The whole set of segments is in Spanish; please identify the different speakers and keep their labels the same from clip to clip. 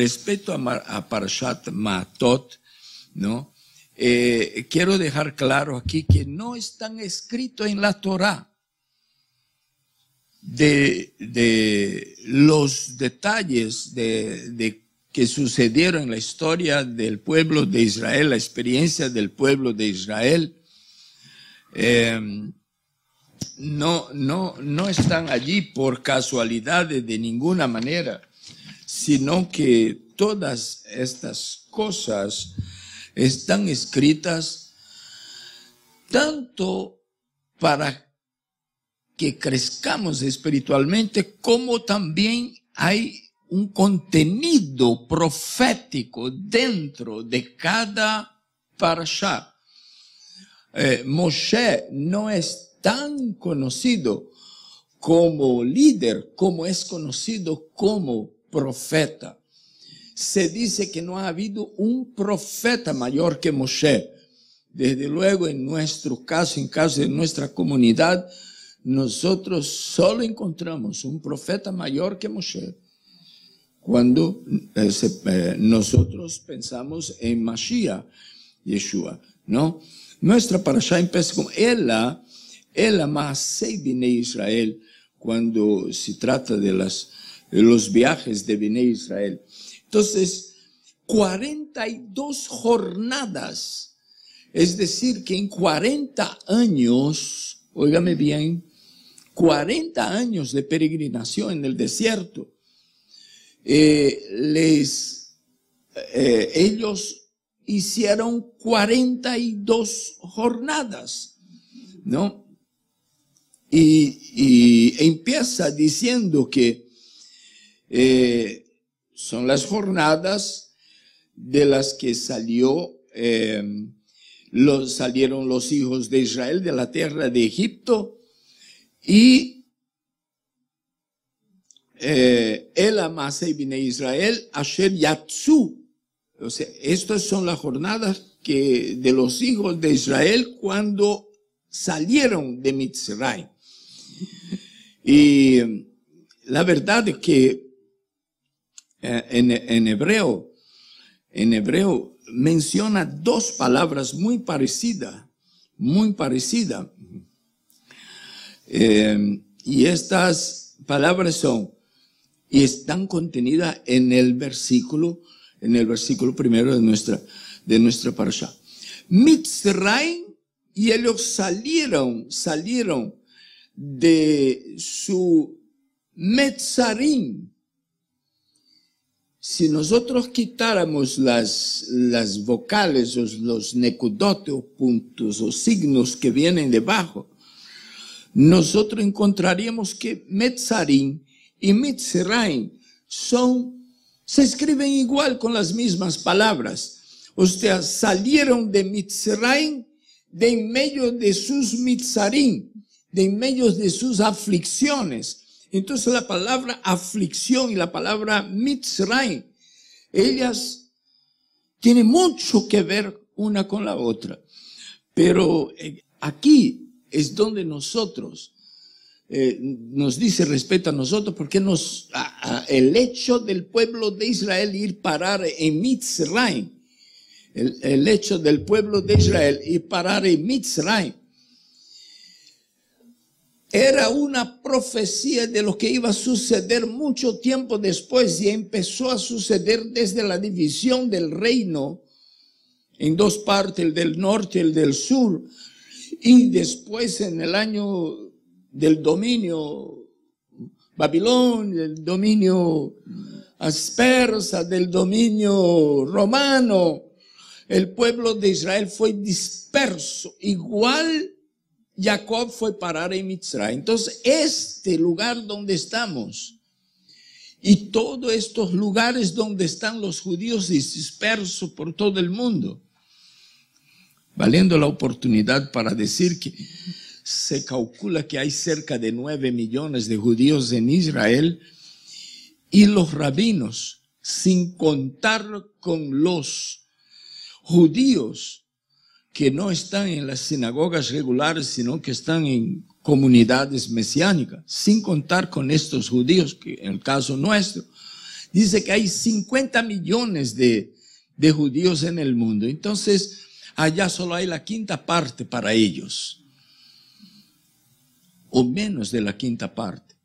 Speaker 1: respecto a, Parshat Matot, ¿no? Eh, quiero dejar claro aquí que no están escritos en la Torah de, los detalles de, que sucedieron en la historia del pueblo de Israel, la experiencia del pueblo de Israel. Em, no, no, no están allí por casualidades de ninguna manera sino que todas estas cosas están escritas tanto para que crezcamos espiritualmente como también hay un contenido profético dentro de cada parashá. Eh, Moshe no es tan conocido como líder como es conocido como profeta. Se dice que no ha habido un profeta mayor que Moshe. Desde luego, en nuestro caso, en caso de nuestra comunidad, nosotros solo encontramos un profeta mayor que Moshe cuando eh, eh, nosotros pensamos en Mashiach, Yeshua, ¿no? Nuestra parasha empieza con Ella, Ela se Israel, cuando se trata de las los viajes de Bene Israel. Entonces, 42 jornadas, es decir, que en 40 años, óigame bien, 40 años de peregrinación en el desierto, eh, les, eh, ellos hicieron 42 jornadas, ¿no? y empieza diciendo que eh, son las jornadas de las que salió, eh, los, salieron los hijos de Israel de la tierra de Egipto y eh, el Amasa Israel, Asher Yatsu. O estas son las jornadas que de los hijos de Israel cuando salieron de Mitzray. Y la verdad es que eh, en, hebreo, en hebreo menciona dos palabras muy parecidas, muy parecidas. Eh, y estas palabras son, y están contenidas en el versículo, en el versículo primero de nuestra, de nuestra parasha. Mitzrayim y ellos salieron, salieron de su Metzarim, si nosotros quitáramos las, las vocales, los, los o puntos o signos que vienen debajo, nosotros encontraríamos que Metzarim y Mitzrayim son, se escriben igual con las mismas palabras. O sea, salieron de Mitzrayim de en medio de sus Mitzarim, de en medio de sus aflicciones. Entonces la palabra aflicción y la palabra mitzrayim, ellas tienen mucho que ver una con la otra. Pero eh, aquí es donde nosotros eh, nos dice respeto a nosotros porque nos, el hecho del pueblo de Israel ir parar en Mitzrayim, el, el hecho del pueblo de Israel ir parar en Mitzrayim, era una profecía de lo que iba a suceder mucho tiempo después y empezó a suceder desde la división del reino en dos partes, el del norte y el del sur, y después en el año del dominio Babilón, del dominio aspersa, del dominio romano, el pueblo de Israel fue disperso, igual Jacob fue parar en Mitzray. Entonces, este lugar donde estamos y todos estos lugares donde están los judíos dispersos por todo el mundo, valiendo la oportunidad para decir que se calcula que hay cerca de nueve millones de judíos en Israel y los rabinos, sin contar con los judíos que no están en las sinagogas regulares, sino que están en comunidades mesiánicas, sin contar con estos judíos, que en el caso nuestro, dice que hay 50 millones de, judíos en el mundo. Entonces, allá solo hay la quinta parte para ellos, o menos de la quinta parte.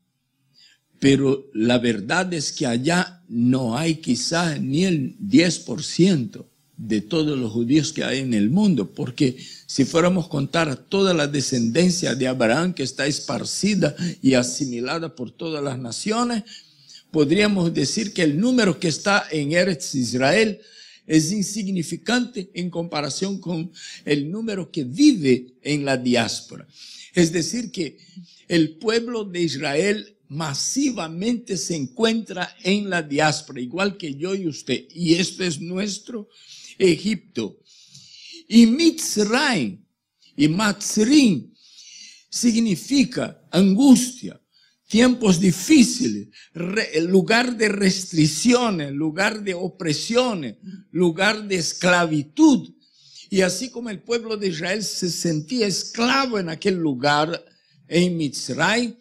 Speaker 1: Pero la verdad es que allá no hay quizá ni el 10% de todos los judíos que hay en el mundo, porque si fuéramos a contar toda la descendencia de Abraham que está esparcida y asimilada por todas las naciones, podríamos decir que el número que está en Eretz Israel es insignificante en comparación con el número que vive en la diáspora. Es decir, que el pueblo de Israel masivamente se encuentra en la diáspora, igual que yo y usted. Y esto es nuestro Egipto. Y Mitzray y Matzrim significa angustia, tiempos difíciles, lugar de restricciones, lugar de opresiones, lugar de esclavitud. Y así como el pueblo de Israel se sentía esclavo en aquel lugar, en Mitzray,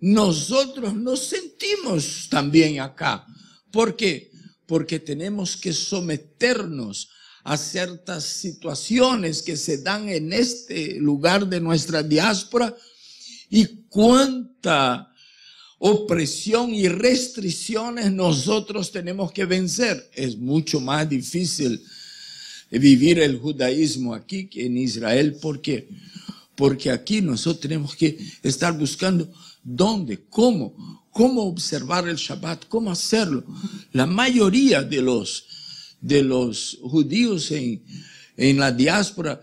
Speaker 1: nosotros nos sentimos también acá, porque porque tenemos que someternos a ciertas situaciones que se dan en este lugar de nuestra diáspora y cuánta opresión y restricciones nosotros tenemos que vencer. Es mucho más difícil vivir el judaísmo aquí que en Israel. ¿Por qué? Porque aquí nosotros tenemos que estar buscando dónde, cómo, cómo observar el Shabbat, cómo hacerlo. La mayoría de los, de los judíos en, la diáspora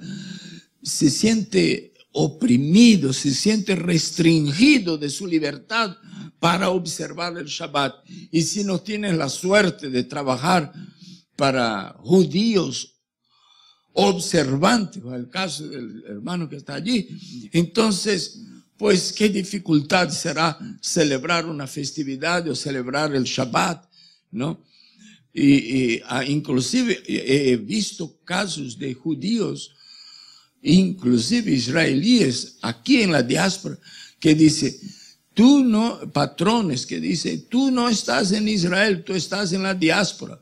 Speaker 1: se siente oprimido, se siente restringido de su libertad para observar el Shabbat. Y si no tienes la suerte de trabajar para judíos observantes, el caso del hermano que está allí, entonces, pues qué dificultad será celebrar una festividad o celebrar el Shabbat ¿no? Y, ah, inclusive he visto casos de judíos, inclusive israelíes, aquí en la diáspora, que dice, tú no, patrones que dicen, tú no estás en Israel, tú estás en la diáspora.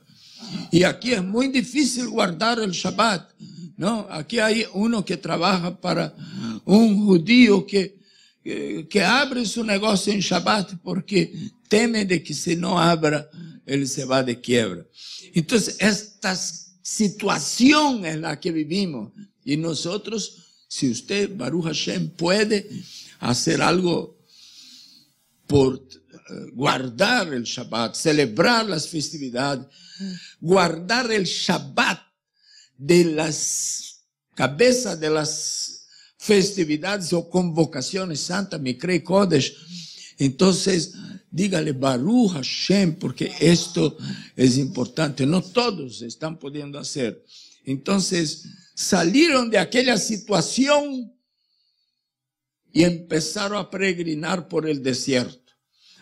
Speaker 1: Y aquí es muy difícil guardar el Shabbat, ¿no? Aquí hay uno que trabaja para un judío que, eh, que, abre su negocio en Shabbat porque teme de que se no abra él se va de quiebra. Entonces, esta situación es la que vivimos. Y nosotros, si usted, Baruch Hashem, puede hacer algo por eh, guardar el Shabbat, celebrar las festividades, guardar el Shabbat de las cabezas de las festividades o convocaciones santas, cree Kodesh. Entonces, Dígale Baruch Hashem, porque esto es importante. No todos están pudiendo hacer. Entonces, salieron de aquella situación y empezaron a peregrinar por el desierto.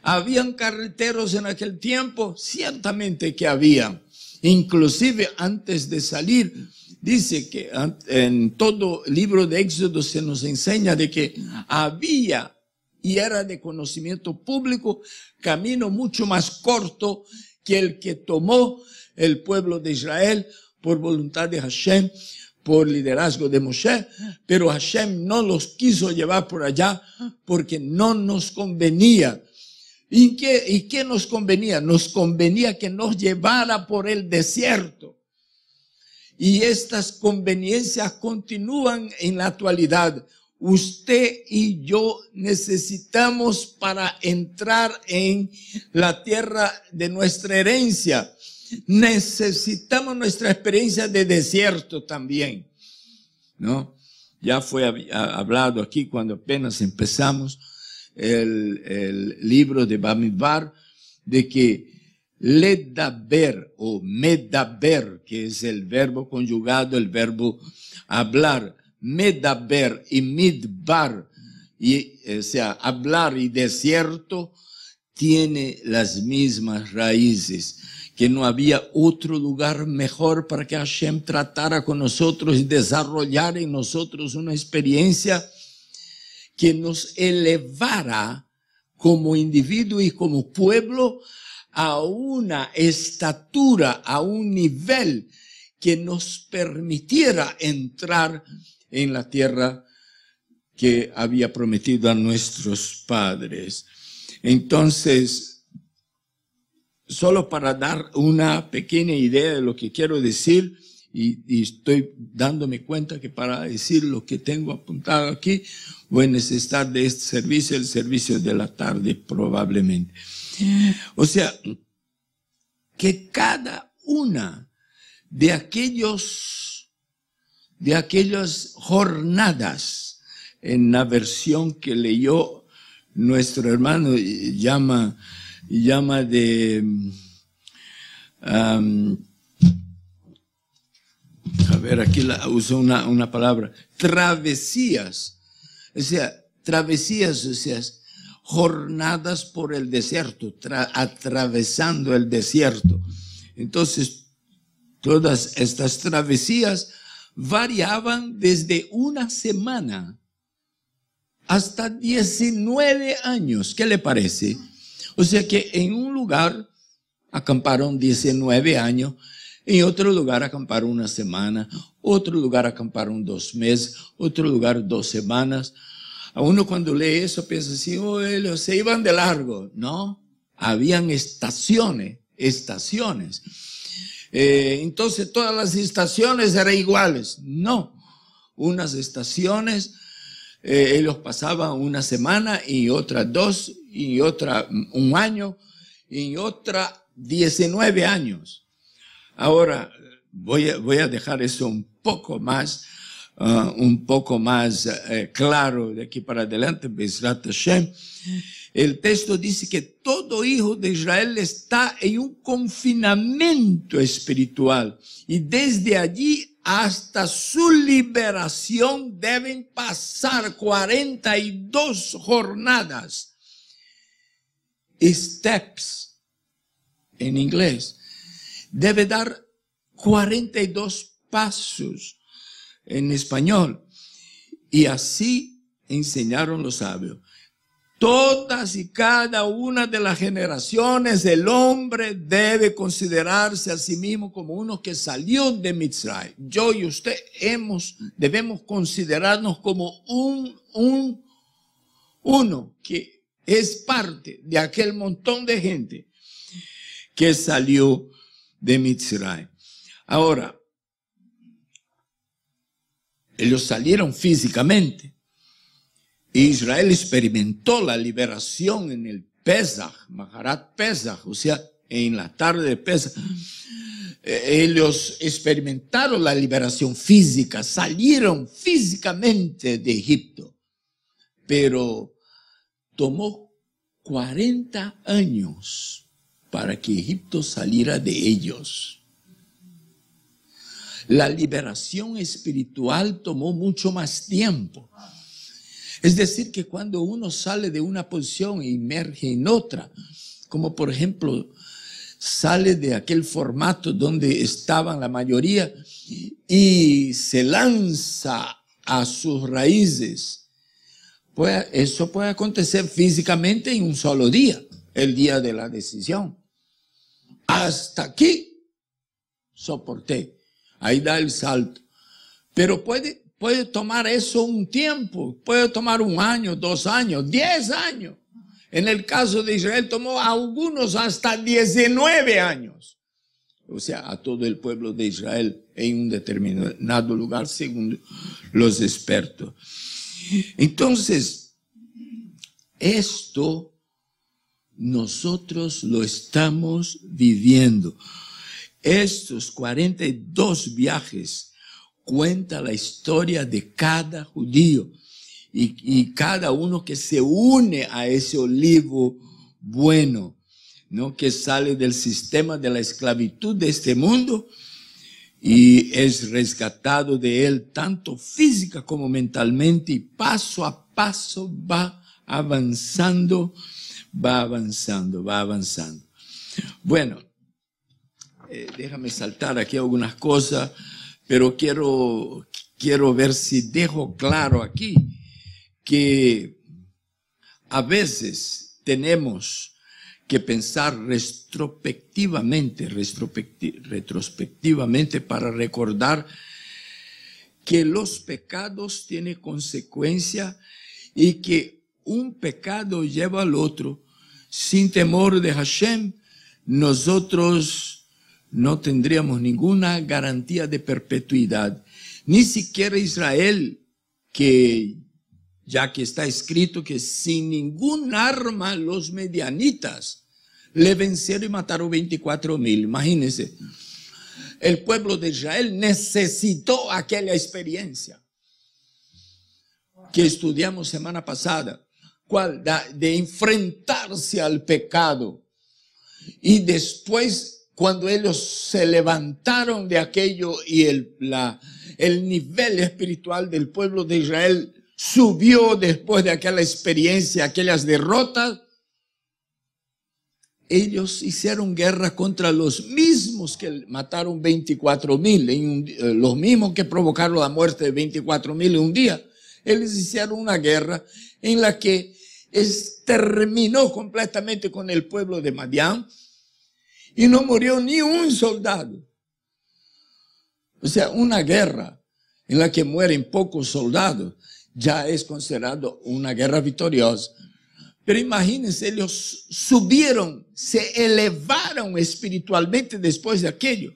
Speaker 1: ¿Habían carreteros en aquel tiempo? Ciertamente que había. Inclusive antes de salir, dice que en todo libro de Éxodo se nos enseña de que había y era de conocimiento público, camino mucho más corto que el que tomó el pueblo de Israel por voluntad de Hashem, por liderazgo de Moshe, pero Hashem no los quiso llevar por allá porque no nos convenía. ¿Y qué, ¿Y qué nos convenía? Nos convenía que nos llevara por el desierto. Y estas conveniencias continúan en la actualidad usted y yo necesitamos para entrar en la tierra de nuestra herencia. Necesitamos nuestra experiencia de desierto también, ¿no? Ya fue hablado aquí cuando apenas empezamos el, libro de Bamidbar, de que ledaber o medaber, que es el verbo conjugado, el verbo hablar, Medaber y Midbar, eh, o sea, hablar y desierto, tiene las mismas raíces, que no había otro lugar mejor para que Hashem tratara con nosotros y desarrollara en nosotros una experiencia que nos elevara como individuo y como pueblo a una estatura, a un nivel que nos permitiera entrar en la tierra que había prometido a nuestros padres. Entonces, solo para dar una pequeña idea de lo que quiero decir, y, estoy dándome cuenta que para decir lo que tengo apuntado aquí, voy a necesitar de este servicio, el servicio de la tarde probablemente. O sea, que cada una de aquellos de aquellas jornadas en la versión que leyó nuestro hermano llama, llama de, a ver, aquí la, uso una, una palabra, travesías, o sea, travesías, o sea, jornadas por el desierto, atravesando el desierto. Entonces, todas estas travesías variaban desde una semana hasta 19 años. ¿Qué le parece? O sea que en un lugar acamparon 19 años, en otro lugar acamparon una semana, otro lugar acamparon dos meses, otro lugar dos semanas. A uno cuando lee eso piensa así, oh, se iban de largo. No, habían estaciones, estaciones. Eh, entonces todas las estaciones eran iguales. No, unas estaciones eh, ellos pasaban una semana y otras dos y otra mm, un año y otra 19 años. Ahora voy a, dejar eso un poco más, ah, un poco más eh, claro de aquí para adelante, Bezrat Hashem. El texto dice que todo hijo de Israel está en un confinamiento espiritual y desde allí hasta su liberación deben pasar 42 jornadas. Steps en inglés. Debe dar 42 pasos en español. Y así enseñaron los sabios. Todas y cada una de las generaciones, del hombre debe considerarse a sí mismo como uno que salió de Mitzray. Yo y usted hemos, debemos considerarnos como un, un, uno que es parte de aquel montón de gente que salió de Mitzray. Ahora, ellos salieron físicamente, Israel experimentó la liberación en el Pesach, Maharat Pesach, o sea, en la tarde de Pesach. Eh, ellos experimentaron la liberación física, salieron físicamente de Egipto, pero tomó 40 años para que Egipto saliera de ellos. La liberación espiritual tomó mucho más tiempo. Es decir, que cuando uno sale de una posición e inmerge en otra, como por ejemplo sale de aquel formato donde estaban la mayoría y se lanza a sus raíces, pues eso puede acontecer físicamente en un solo día, el día de la decisión. Hasta aquí soporté. Ahí da el salto. Pero puede Puede tomar eso un tiempo, puede tomar un año, dos años, diez años. En el caso de Israel tomó algunos hasta 19 años. O sea, a todo el pueblo de Israel en un determinado lugar, según los expertos. Entonces, esto nosotros lo estamos viviendo. Estos 42 viajes cuenta la historia de cada judío y, cada uno que se une a ese olivo bueno, ¿no? que sale del sistema de la esclavitud de este mundo y es rescatado de él tanto física como mentalmente y paso a paso va avanzando, va avanzando, va avanzando. Bueno, eh, déjame saltar aquí algunas cosas. Pero quiero, quiero ver si dejo claro aquí que a veces tenemos que pensar retrospectivamente, retrospectivamente para recordar que los pecados tienen consecuencia y que un pecado lleva al otro. Sin temor de Hashem, nosotros no tendríamos ninguna garantía de perpetuidad. Ni siquiera Israel, que ya que está escrito que sin ningún arma los medianitas le vencieron y mataron 24 mil. Imagínense, el pueblo de Israel necesitó aquella experiencia que estudiamos semana pasada, de enfrentarse al pecado y después cuando ellos se levantaron de aquello y el, el nivel espiritual del pueblo de Israel subió después de aquella experiencia, aquellas derrotas, ellos hicieron guerra contra los mismos que mataron 24 mil, eh, los mismos que provocaron la muerte de 24 mil en un día. Ellos hicieron una guerra en la que terminó completamente con el pueblo de Madián y no murió ni un soldado. O sea, una guerra en la que mueren pocos soldados ya es considerado una guerra victoriosa. Pero imagínense, ellos subieron, se elevaron espiritualmente después de aquello.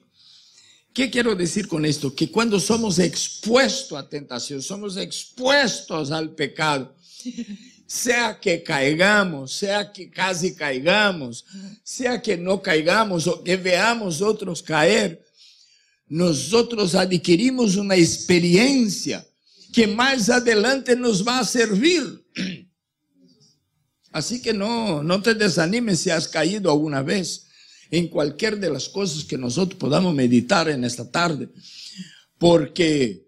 Speaker 1: ¿Qué quiero decir con esto? Que cuando somos expuestos a tentación, somos expuestos al pecado, sea que caigamos, sea que casi caigamos, sea que no caigamos o que veamos otros caer, nosotros adquirimos una experiencia que más adelante nos va a servir. Así que no, no te desanimes si has caído alguna vez en cualquier de las cosas que nosotros podamos meditar en esta tarde, porque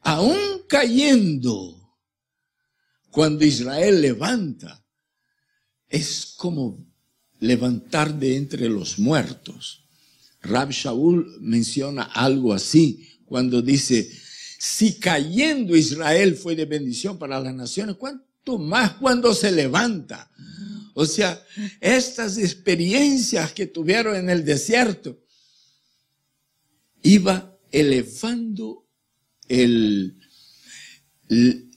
Speaker 1: aún cayendo, cuando Israel levanta, es como levantar de entre los muertos. Rab Shaul menciona algo así cuando dice, si cayendo Israel fue de bendición para las naciones, ¿cuánto más cuando se levanta? O sea, estas experiencias que tuvieron en el desierto, iba elevando el, el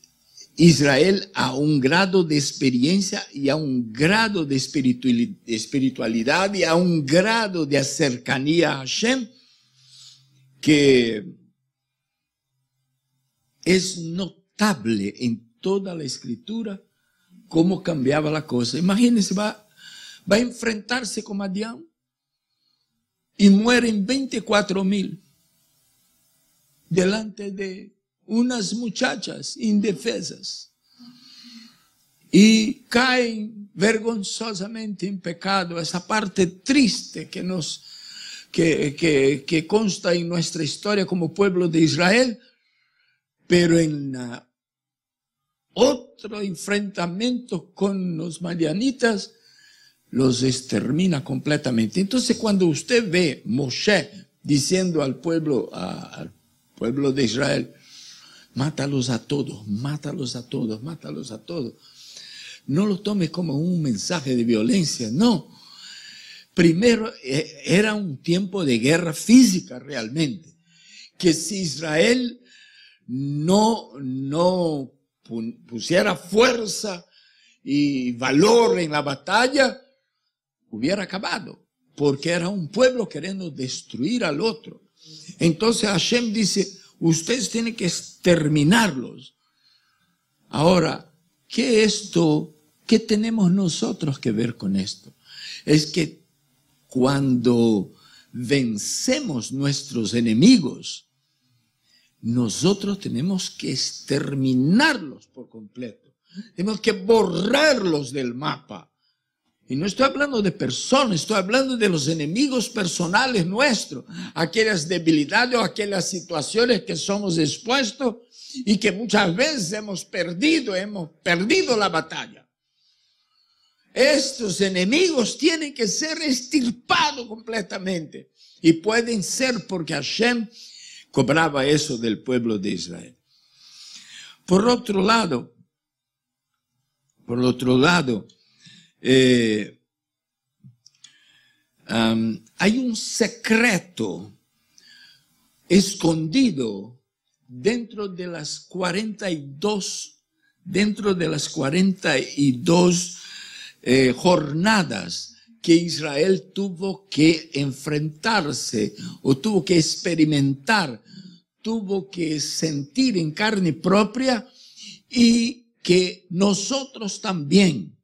Speaker 1: Israel a un grado de experiencia y a un grado de espiritualidad y a un grado de cercanía a Hashem que es notable en toda la escritura cómo cambiaba la cosa. Imagínense, va, va a enfrentarse con Madián y mueren 24 mil delante de unas muchachas indefensas y caen vergonzosamente en pecado, esa parte triste que nos que, que, consta en nuestra historia como pueblo de Israel, pero en otro enfrentamiento con los marianitas los extermina completamente. Entonces cuando usted ve Moshe diciendo al pueblo, al pueblo de Israel, Mátalos a todos, mátalos a todos, mátalos a todos. No lo tomes como un mensaje de violencia, no. Primero, eh, era un tiempo de guerra física realmente, que si Israel no, no pusiera fuerza y valor en la batalla, hubiera acabado, porque era un pueblo queriendo destruir al otro. Entonces Hashem dice, Ustedes tienen que exterminarlos. Ahora, ¿qué esto? ¿Qué tenemos nosotros que ver con esto? Es que cuando vencemos nuestros enemigos, nosotros tenemos que exterminarlos por completo. Tenemos que borrarlos del mapa. Y no estoy hablando de personas, estoy hablando de los enemigos personales nuestros, aquellas debilidades o aquellas situaciones que somos expuestos y que muchas veces hemos perdido, hemos perdido la batalla. Estos enemigos tienen que ser estirpados completamente y pueden ser porque Hashem cobraba eso del pueblo de Israel. Por otro lado, por otro lado, eh, hay un secreto escondido dentro de las 42, dentro de las 42 eh, jornadas que Israel tuvo que enfrentarse o tuvo que experimentar, tuvo que sentir en carne propia y que nosotros también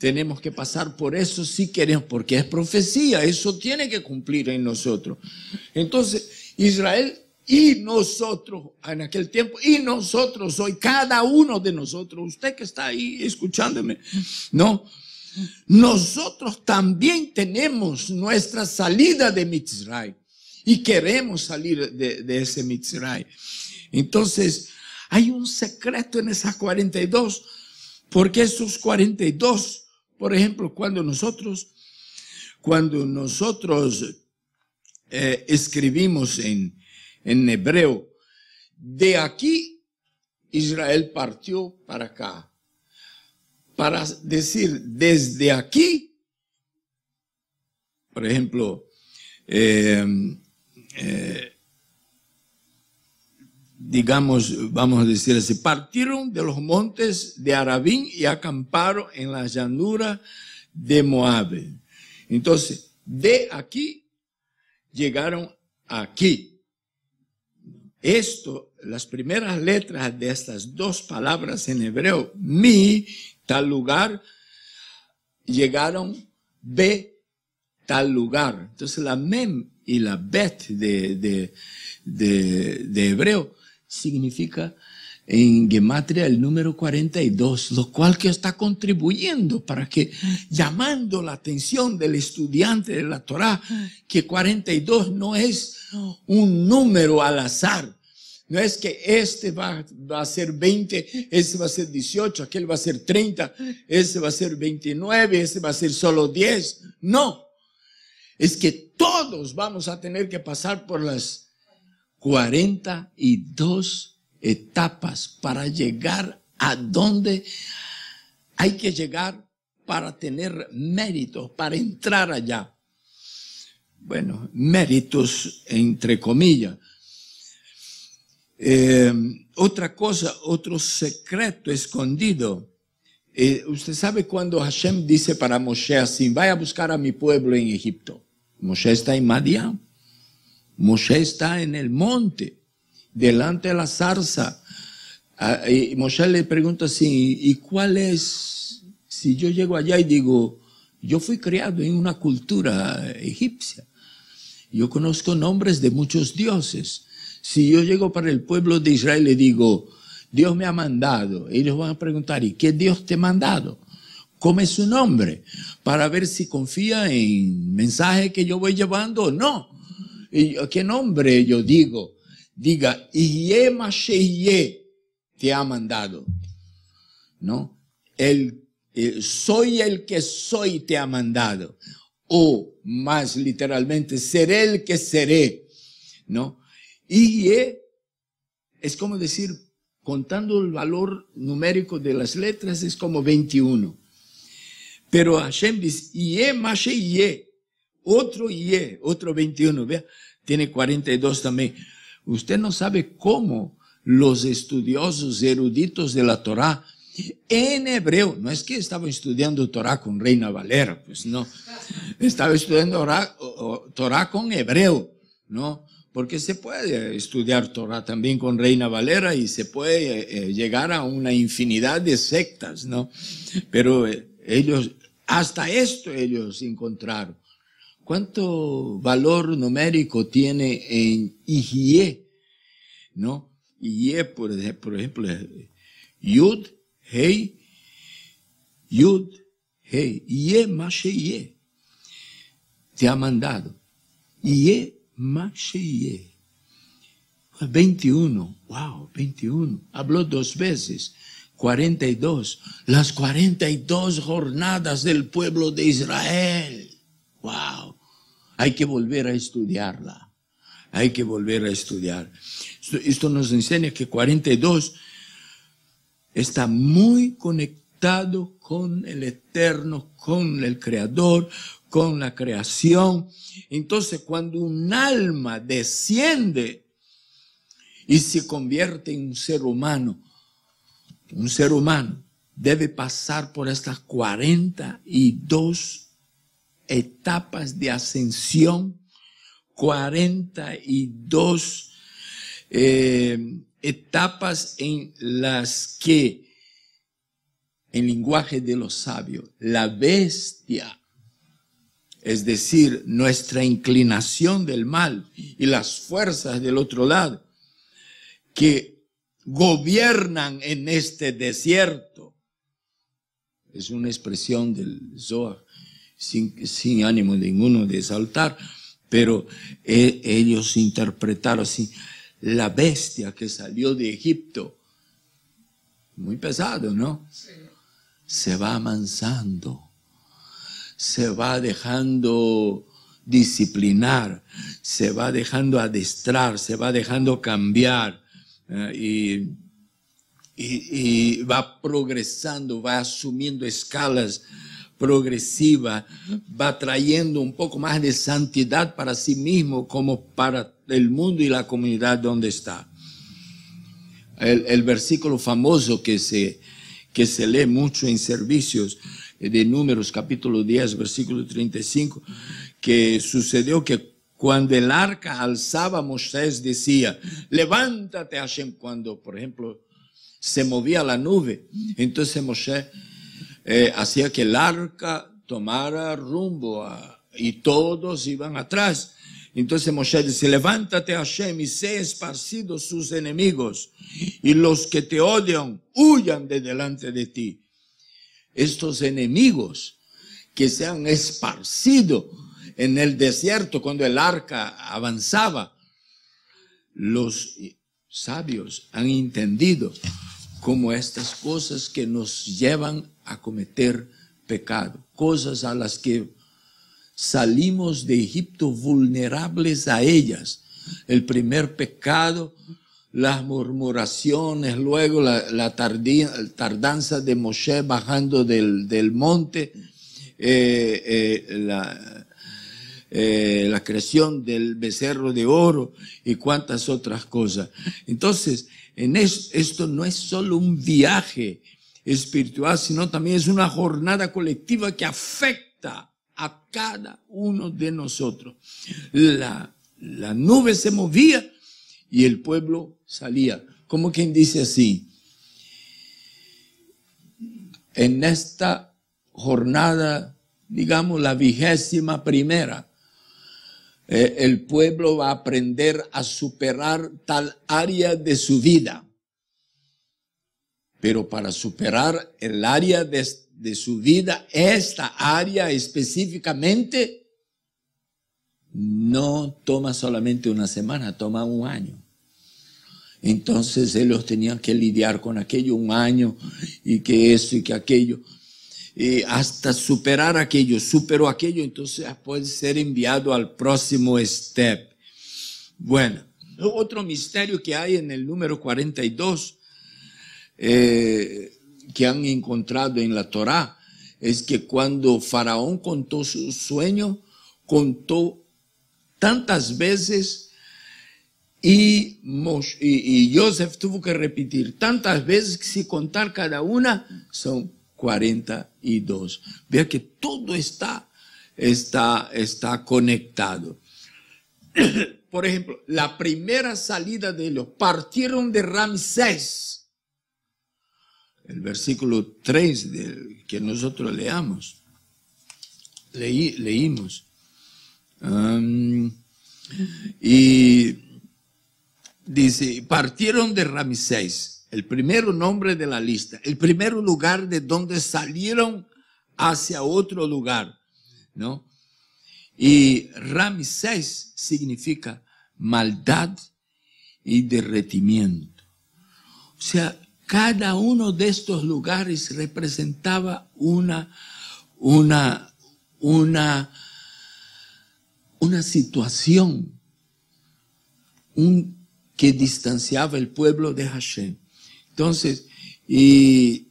Speaker 1: tenemos que pasar por eso si queremos, porque es profecía, eso tiene que cumplir en nosotros. Entonces, Israel y nosotros en aquel tiempo, y nosotros hoy, cada uno de nosotros, usted que está ahí escuchándome, ¿no? Nosotros también tenemos nuestra salida de Mitzray y queremos salir de, ese Mitzray. Entonces, hay un secreto en esas 42, porque esos 42 por ejemplo, cuando nosotros, cuando nosotros eh, escribimos en, en hebreo, de aquí Israel partió para acá. Para decir, desde aquí, por ejemplo, eh, eh digamos, vamos a decir así, partieron de los montes de Arabín y acamparon en la llanura de Moab. Entonces, de aquí llegaron aquí. Esto, las primeras letras de estas dos palabras en hebreo, mi, tal lugar, llegaron de tal lugar. Entonces la mem y la bet de, de, de hebreo significa en Gematria el número 42, lo cual que está contribuyendo para que, llamando la atención del estudiante de la Torah, que 42 no es un número al azar. No es que este va, a ser 20, ese va a ser 18, aquel va a ser 30, ese va a ser 29, ese va a ser solo 10. No. Es que todos vamos a tener que pasar por las 42 etapas para llegar a donde hay que llegar para tener méritos, para entrar allá. Bueno, méritos entre comillas. Eh, otra cosa, otro secreto escondido. Eh, usted sabe cuando Hashem dice para Moshe así, vaya a buscar a mi pueblo en Egipto. Moshe está en Madián Moshe está en el monte, delante de la zarza. Ah, y Moshe le pregunta así, ¿y cuál es? Si yo llego allá y digo, yo fui criado en una cultura egipcia. Yo conozco nombres de muchos dioses. Si yo llego para el pueblo de Israel y digo, Dios me ha mandado, ellos van a preguntar, ¿y qué Dios te ha mandado? ¿Cómo es su nombre? Para ver si confía en mensaje que yo voy llevando o no. ¿Qué nombre yo digo? Diga, Iye Mashiye te ha mandado. ¿No? El, soy el que soy te ha mandado. O más literalmente, seré el que seré. ¿No? Iye es como decir, contando el valor numérico de las letras, es como 21. Pero Hashem dice, Iye Mashiye otro Y, otro 21, vea, tiene 42 también. Usted no sabe cómo los estudiosos eruditos de la Torá en hebreo, no es que estaba estudiando Torá con Reina Valera, pues no, estaba estudiando Torá con hebreo, ¿no? Porque se puede estudiar Torá también con Reina Valera y se puede eh, eh, llegar a una infinidad de sectas, ¿no? Pero eh, ellos, hasta esto ellos encontraron. ¿Cuánto valor numérico tiene en IGE? ¿No? IGE, por, ejemplo, Yud, Hei, Yud, Hei, IE más e. Te ha mandado. IE más 21, e. wow, 21. Habló dos veces. 42, las 42 jornadas del pueblo de Israel. Wow. Hay que volver a estudiarla. Hay que volver a estudiar. Esto, nos enseña que 42 está muy conectado con el eterno, con el creador, con la creación. Entonces, cuando un alma desciende y se convierte en un ser humano, un ser humano debe pasar por estas 42 etapas de ascensión, 42 eh, etapas en las que, en lenguaje de los sabios, la bestia, es decir, nuestra inclinación del mal y las fuerzas del otro lado, que gobiernan en este desierto, es una expresión del Zohar, sin, ánimo ninguno de saltar, pero eh, ellos interpretaron así, la bestia que salió de Egipto, muy pesado, ¿no? Se va amansando, se va dejando disciplinar, se va dejando adestrar, se va dejando cambiar eh, y va progresando, va asumiendo escalas progresiva, va trayendo un poco más de santidad para sí mismo como para el mundo y la comunidad donde está. El, versículo famoso que se, que se lee mucho en servicios de Números, capítulo 10, versículo 35, que sucedió que cuando el arca alzaba, Moisés decía, levántate Hashem, cuando, por ejemplo, se movía la nube. Entonces Moisés eh, hacía que el arca tomara rumbo y todos iban atrás. Entonces Moshe dice, levántate Hashem y sé esparcido sus enemigos y los que te odian huyan de delante de ti. Estos enemigos que se han esparcido en el desierto cuando el arca avanzaba, los sabios han entendido como estas cosas que nos llevan a cometer pecado, cosas a las que salimos de Egipto vulnerables a ellas. El primer pecado, las murmuraciones, luego la, tardanza de Moshe bajando del, monte, eh, eh, la, eh, la creación del becerro de oro y cuantas otras cosas. Entonces, en esto no es solo un viaje espiritual, sino también es una jornada colectiva que afecta a cada uno de nosotros. La, la nube se movía y el pueblo salía. Como quien dice así, en esta jornada, digamos la vigésima primera, eh, el pueblo va a aprender a superar tal área de su vida. Pero para superar el área de, de su vida, esta área específicamente, no toma solamente una semana, toma un año. Entonces ellos tenían que lidiar con aquello un año y que eso y que aquello y hasta superar aquello, superó aquello, entonces puede ser enviado al próximo step. Bueno, otro misterio que hay en el número 42 eh, que han encontrado en la Torá es que cuando Faraón contó su sueño, contó tantas veces y, y, y Joseph tuvo que repetir tantas veces que si contar cada una son 42. Vea que todo está, está, está conectado. Por ejemplo, la primera salida de ellos partieron de Ramsés. El versículo 3 del, que nosotros leamos, leí, leímos. y dice, partieron de Ramsés el primer nombre de la lista, el primer lugar de donde salieron hacia otro lugar, ¿no? Y Ramsés significa maldad y derretimiento. O sea, cada uno de estos lugares representaba una, una, una, una situación que distanciaba el pueblo de Hashem. Entonces, y,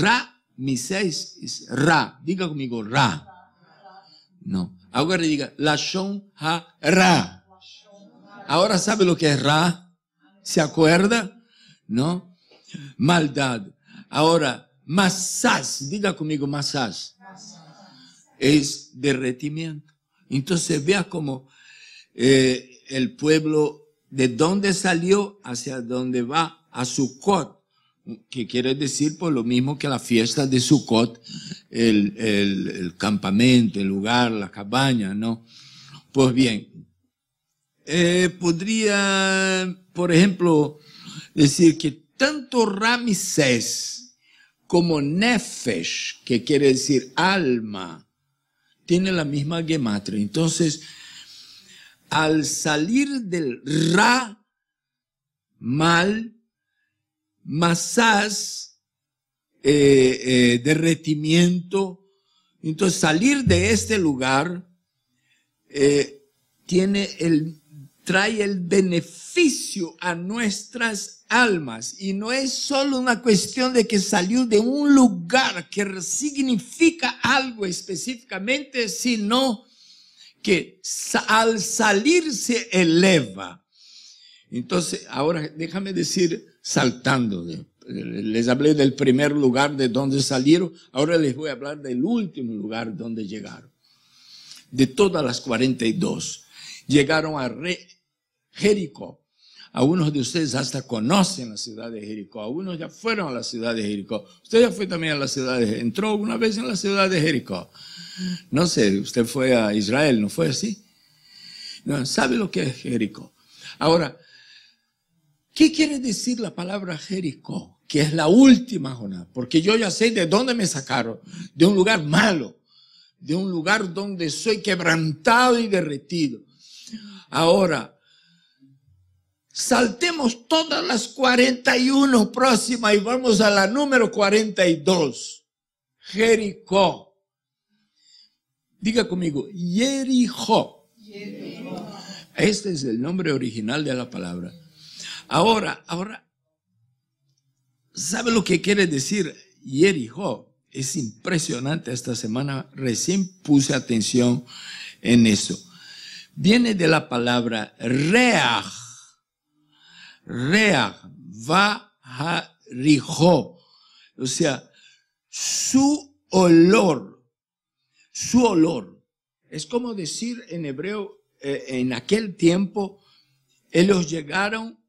Speaker 1: Ra, miséis es Ra. Diga conmigo, Ra. No. Ahora diga, Lashon Ha Ra. Ahora sabe lo que es Ra. ¿Se acuerda? ¿No? Maldad. Ahora, Masas. Diga conmigo, Masas. Es derretimiento. Entonces vea cómo eh, el pueblo de dónde salió hacia dónde va a Sukkot, que quiere decir por lo mismo que la fiesta de Sukkot, el, el, campamento, el lugar, la cabaña, ¿no? Pues bien, eh, podría, por ejemplo, decir que tanto Ramsés como Nefesh, que quiere decir alma, tiene la misma gematria. Entonces, al salir del Ra, mal, masas eh, eh, derretimiento. Entonces salir de este lugar eh, tiene el, trae el beneficio a nuestras almas. Y no es solo una cuestión de que salió de un lugar que significa algo específicamente, sino que al salir se eleva. Entonces, ahora déjame decir saltando. Les hablé del primer lugar de donde salieron, ahora les voy a hablar del último lugar donde llegaron. De todas las 42, llegaron a Re Jericó. Algunos de ustedes hasta conocen la ciudad de Jericó, algunos ya fueron a la ciudad de Jericó. Usted ya fue también a la ciudad de Jericó, entró alguna vez en la ciudad de Jericó. No sé, usted fue a Israel, ¿no fue así? No, ¿Sabe lo que es Jericó? Ahora, ¿Qué quiere decir la palabra Jericó? Que es la última jornada, porque yo ya sé de dónde me sacaron, de un lugar malo, de un lugar donde soy quebrantado y derretido. Ahora, saltemos todas las 41 próximas y vamos a la número 42, Jericó. Diga conmigo, Jericó. Este es el nombre original de la palabra. Ahora, ahora, ¿sabe lo que quiere decir Yerijo? Es impresionante esta semana, recién puse atención en eso. Viene de la palabra reach, reach, va a O sea, su olor, su olor. Es como decir en hebreo, eh, en aquel tiempo, ellos llegaron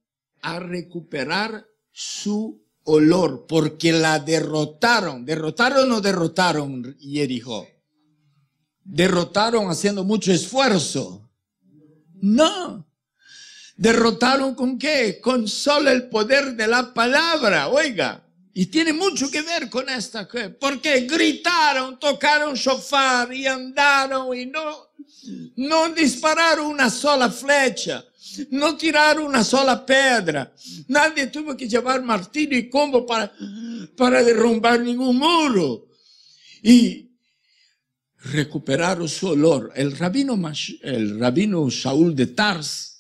Speaker 1: a recuperar su olor, porque la derrotaron, derrotaron o derrotaron Yerijo. Derrotaron haciendo mucho esfuerzo. No. Derrotaron con qué? Con solo el poder de la palabra, oiga. Y tiene mucho que ver con esta, porque gritaron, tocaron shofar y andaron y no no dispararon una sola flecha, no tiraron una sola pedra. Nadie tuvo que llevar martillo y combo para, para derrumbar ningún muro. y recuperaron su olor. El rabino, el rabino Saúl de Tars,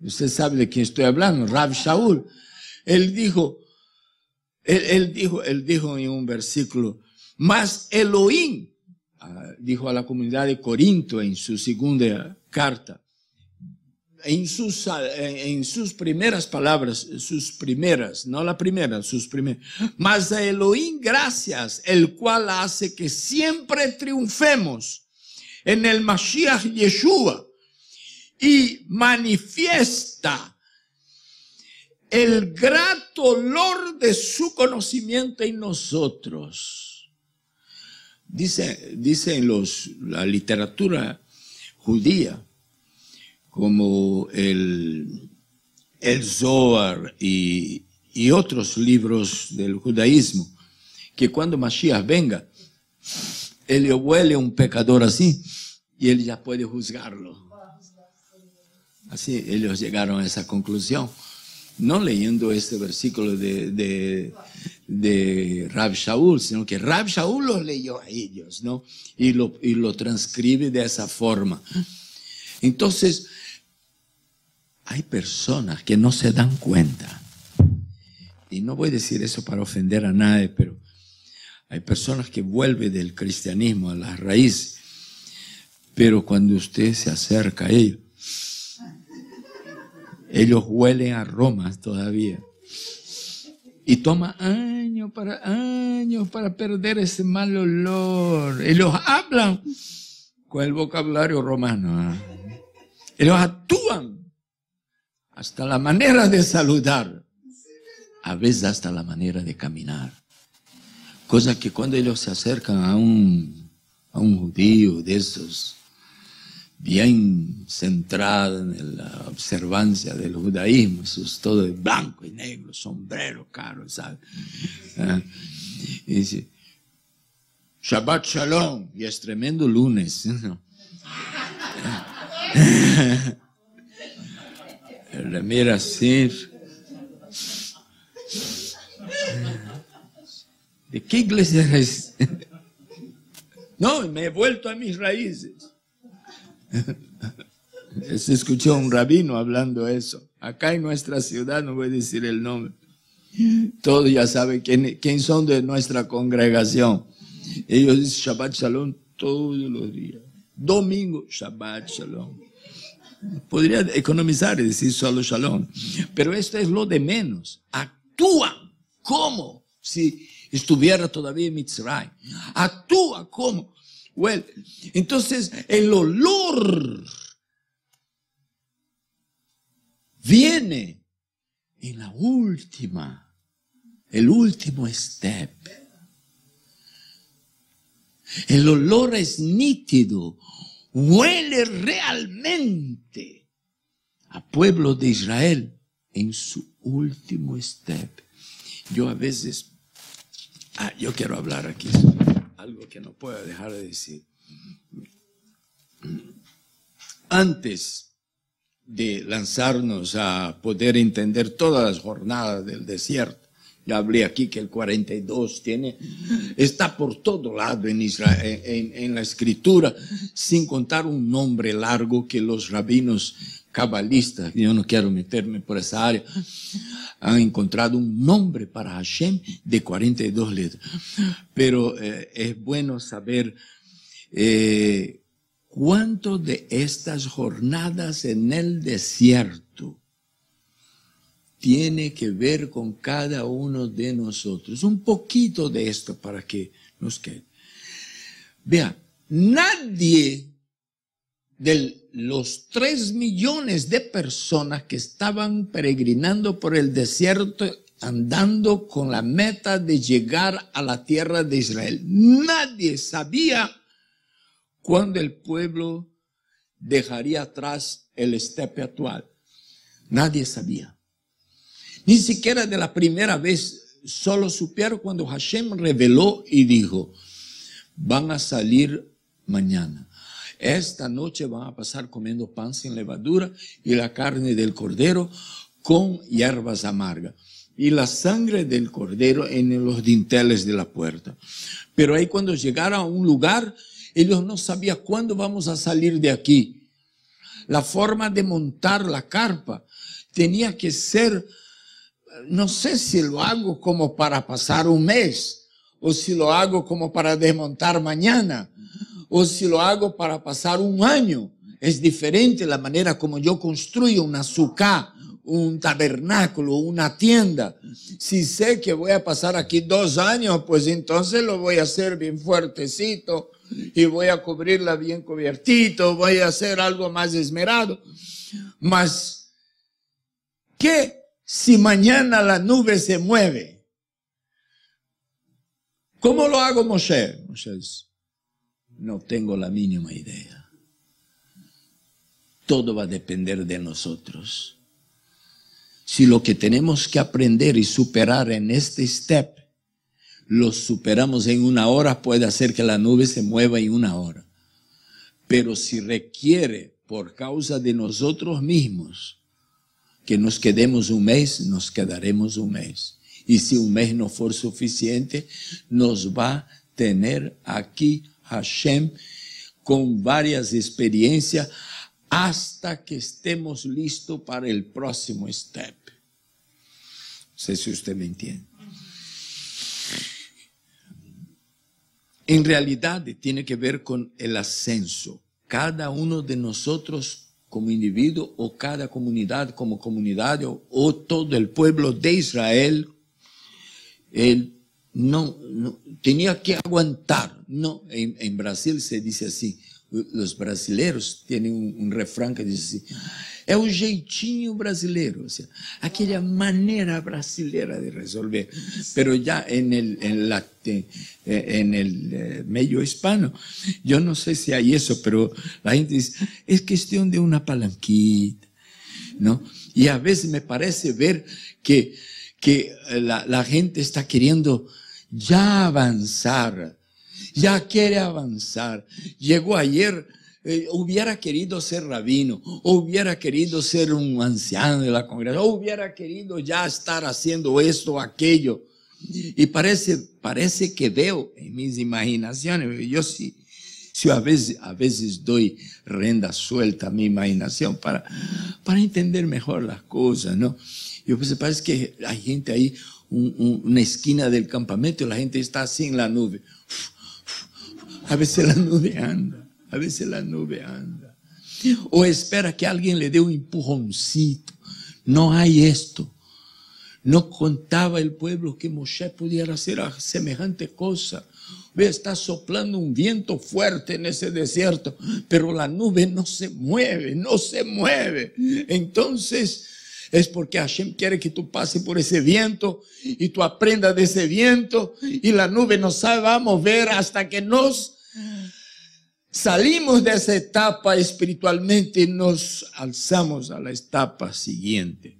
Speaker 1: usted sabe de quién estoy hablando Rab Shaul, él dijo, él, dijo, él dijo en un versículo, mas Elohim Ah, dijo a la comunidad de Corinto en su segunda carta. En sus, ah, en sus primeras palabras, sus primeras, no la primera, sus primeras. Mas a Elohim gracias, el cual hace que siempre triunfemos en el Mashiach Yeshua y manifiesta el grato olor de su conocimiento en nosotros Dice, en los, la literatura judía, como el, el Zohar y, otros libros del judaísmo, que cuando Mashiach venga, él huele a un pecador así y él ya puede juzgarlo. Así ellos llegaron a esa conclusión, no leyendo este versículo de, de Rab Shaul, sino que Rab Shaul los leyó a ellos, ¿no? Y lo, y lo transcribe de esa forma. Entonces, hay personas que no se dan cuenta, y no voy a decir eso para ofender a nadie, pero hay personas que vuelven del cristianismo a las raíces, pero cuando usted se acerca a ellos, ellos huelen a Roma todavía. Y toma años para años para perder ese mal olor. Ellos hablan con el vocabulario romano. Ellos ah? actúan hasta la manera de saludar. A veces hasta la manera de caminar. Cosa que cuando ellos se acercan a un, a un judío de esos bien centrada en la observancia del judaísmo, eso todo blanco y negro, sombrero caro, ¿sabes? Ah, dice, Shabbat Shalom, y es tremendo lunes. ¿no? mira así. ¿De qué iglesia es? no, me he vuelto a mis raíces. Se escuchó un rabino hablando eso. Acá en nuestra ciudad, no voy a decir el nombre. Todos ya saben quién, quién son de nuestra congregación. Ellos dicen Shabbat Shalom todos los días. Domingo, Shabbat Shalom. Podría economizar y decir solo Shalom. Pero esto es lo de menos. Actúa como si estuviera todavía en Mitzray. Actúa como entonces, el olor viene en la última, el último step. El olor es nítido, huele realmente a pueblo de Israel en su último step. Yo a veces, ah, yo quiero hablar aquí algo que no puedo dejar de decir. Antes de lanzarnos a poder entender todas las jornadas del desierto, ya hablé aquí que el 42 tiene, está por todo lado en, en la escritura, sin contar un nombre largo que los rabinos cabalistas, yo no quiero meterme por esa área, han encontrado un nombre para Hashem de 42 letras. Pero eh, es bueno saber eh, cuánto de estas jornadas en el desierto tiene que ver con cada uno de nosotros. Un poquito de esto para que nos quede. Vea, nadie de los tres millones de personas que estaban peregrinando por el desierto andando con la meta de llegar a la tierra de Israel. Nadie sabía cuándo el pueblo dejaría atrás el estepe actual. Nadie sabía. Ni siquiera de la primera vez, solo supieron cuando Hashem reveló y dijo, van a salir mañana. Esta noche van a pasar comiendo pan sin levadura y la carne del cordero con hierbas amargas y la sangre del cordero en los dinteles de la puerta. Pero ahí cuando llegaron a un lugar, ellos no sabían cuándo vamos a salir de aquí. La forma de montar la carpa tenía que ser, no sé si lo hago como para pasar un mes, o si lo hago como para desmontar mañana, o si lo hago para pasar un año. Es diferente la manera como yo construyo una azúcar, un tabernáculo, una tienda. Si sé que voy a pasar aquí dos años, pues entonces lo voy a hacer bien fuertecito y voy a cubrirla bien cubiertito, voy a hacer algo más esmerado. Mas, ¿qué si mañana la nube se mueve? ¿Cómo lo hago, Moshe? Moshe no tengo la mínima idea. Todo va a depender de nosotros. Si lo que tenemos que aprender y superar en este step lo superamos en una hora, puede hacer que la nube se mueva en una hora. Pero si requiere por causa de nosotros mismos que nos quedemos un mes, nos quedaremos un mes. Y si un mes no fue suficiente, nos va a tener aquí Hashem con varias experiencias hasta que estemos listos para el próximo step. No sé si usted me entiende. En realidad tiene que ver con el ascenso. Cada uno de nosotros como individuo o cada comunidad como comunidad o, todo el pueblo de Israel, el no, no, tenía que aguantar. No, en, Brasil se dice así, los brasileños tienen un, refrán que dice así, es un jeitinho brasileiro, o sea, aquella manera brasileira de resolver. Pero ya en el, en, la, eh, en el eh, medio hispano, yo no sé si hay eso, pero la gente dice, es cuestión de una palanquita, ¿no? Y a veces me parece ver que que eh, la, gente está queriendo ya avanzar, ya quiere avanzar. Llegó ayer, eh, hubiera querido ser rabino, hubiera querido ser un anciano de la congregación, hubiera querido ya estar haciendo esto o aquello. Y parece, parece que veo en mis imaginaciones, yo sí, a, veces, a veces doy renda suelta a mi imaginación para, para entender mejor las cosas, ¿no? Yo pensé, parece que hay gente ahí, una esquina del campamento, y la gente está así en la nube. A veces la nube anda, a veces la nube anda. O espera que alguien le dé un empujoncito. No hay esto. No contaba el pueblo que Moshe pudiera hacer semejante cosa. Ve, está soplando un viento fuerte en ese desierto, pero la nube no se mueve, no se mueve. Entonces, es porque Hashem quiere que tú pases por ese viento y tú aprendas de ese viento y la nube no se va a mover hasta que nos salimos de esa etapa espiritualmente y nos alzamos a la etapa siguiente.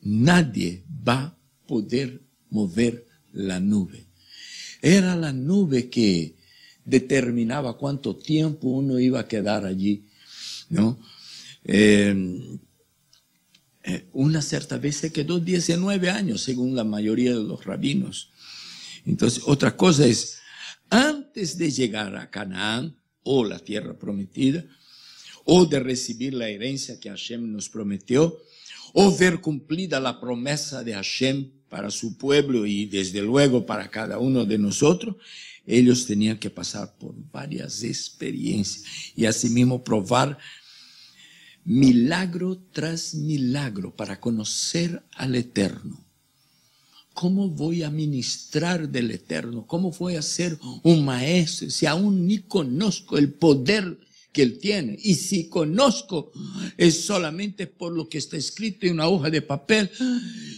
Speaker 1: Nadie va a poder mover la nube. Era la nube que determinaba cuánto tiempo uno iba a quedar allí, ¿no? Em, eh, una cierta vez se quedó 19 años, según la mayoría de los rabinos. Entonces, otra cosa es, antes de llegar a Canaán o la tierra prometida, o de recibir la herencia que Hashem nos prometió, o ver cumplida la promesa de Hashem para su pueblo y desde luego para cada uno de nosotros, ellos tenían que pasar por varias experiencias y asimismo probar milagro tras milagro para conocer al Eterno. ¿Cómo voy a ministrar del Eterno? ¿Cómo voy a ser un maestro si aún ni conozco el poder que Él tiene? Y si conozco es solamente por lo que está escrito en una hoja de papel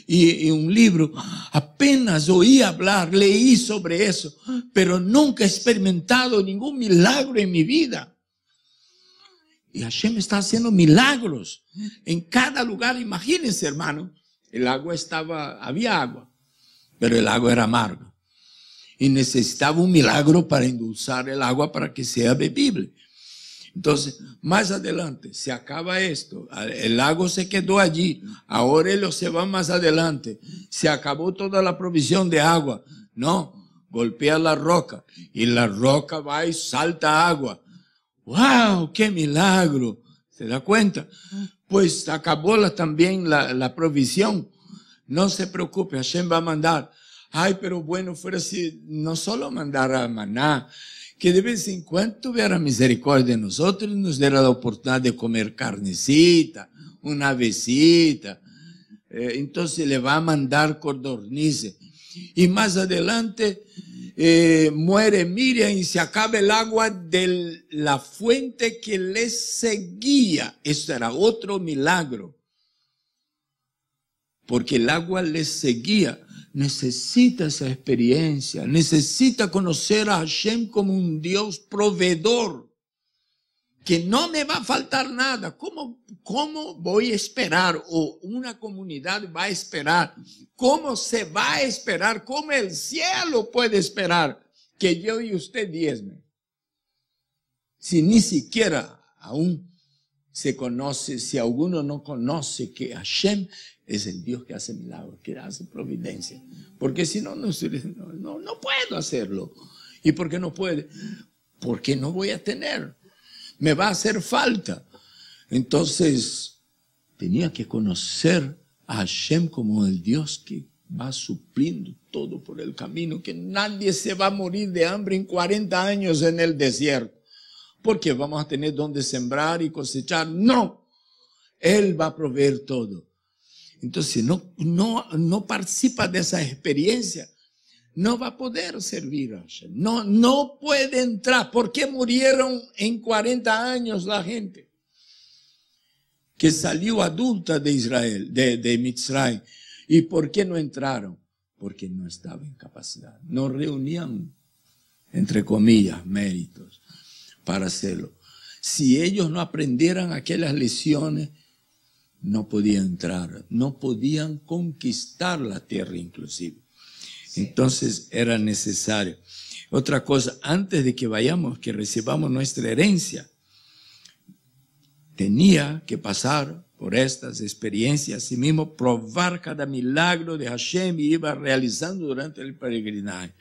Speaker 1: y, en un libro. Apenas oí hablar, leí sobre eso, pero nunca he experimentado ningún milagro en mi vida. Y Hashem está haciendo milagros en cada lugar. Imagínense, hermano, el agua estaba, había agua, pero el agua era amarga. Y necesitaba un milagro para endulzar el agua para que sea bebible. Entonces, más adelante, se acaba esto. El lago se quedó allí. Ahora ellos se van más adelante. Se acabó toda la provisión de agua. No, golpea la roca y la roca va y salta agua. ¡Wow! ¡Qué milagro! ¿Se da cuenta? Pues acabó también la, provisión. No se preocupe, Hashem va a mandar. Ay, pero bueno, fuera si no solo mandara maná, que de vez en cuando tuviera misericordia de nosotros y nos diera la oportunidad de comer carnecita, una avecita. Eh, entonces le va a mandar codornices y más adelante eh, muere Miriam y se acaba el agua de la fuente que le seguía. Eso era otro milagro. Porque el agua le seguía. Necesita esa experiencia, necesita conocer a Hashem como un Dios proveedor que no me va a faltar nada. ¿Cómo, voy a esperar o una comunidad va a esperar? ¿Cómo se va a esperar? ¿Cómo el cielo puede esperar que yo y usted diezme? Si ni siquiera aún se conoce, si alguno no conoce que Hashem es el Dios que hace milagros, que hace providencia. Porque si no, no, no, no puedo hacerlo. ¿Y por qué no puede? Porque no voy a tener me va a hacer falta. Entonces, tenía que conocer a Hashem como el Dios que va supliendo todo por el camino, que nadie se va a morir de hambre en 40 años en el desierto, porque vamos a tener donde sembrar y cosechar. No, Él va a proveer todo. Entonces, no, no, no participa de esa experiencia no va a poder servir a Hashem. No, no puede entrar. ¿Por qué murieron en 40 años la gente? Que salió adulta de Israel, de, de Mitzray. ¿Y por qué no entraron? Porque no estaba en capacidad. No reunían, entre comillas, méritos para hacerlo. Si ellos no aprendieran aquellas lecciones, no podían entrar, no podían conquistar la tierra inclusive. Entonces era necesario. Otra cosa, antes de que vayamos, que recibamos nuestra herencia, tenía que pasar por estas experiencias, mismo probar cada milagro de Hashem y iba realizando durante el peregrinaje.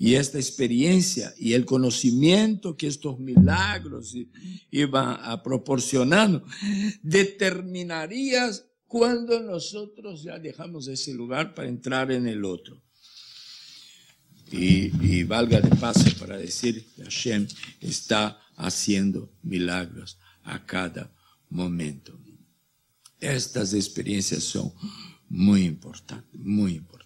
Speaker 1: Y esta experiencia y el conocimiento que estos milagros iban a proporcionando, determinaría cuando nosotros ya dejamos ese lugar para entrar en el otro y, valga de paso para decir que Hashem está haciendo milagros a cada momento. Estas experiencias son muy importantes, muy importantes.